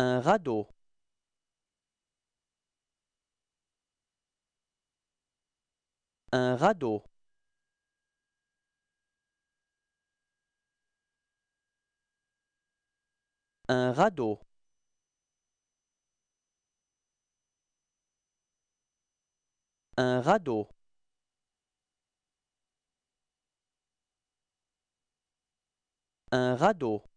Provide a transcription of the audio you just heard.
un radeau un radeau un radeau un radeau un radeau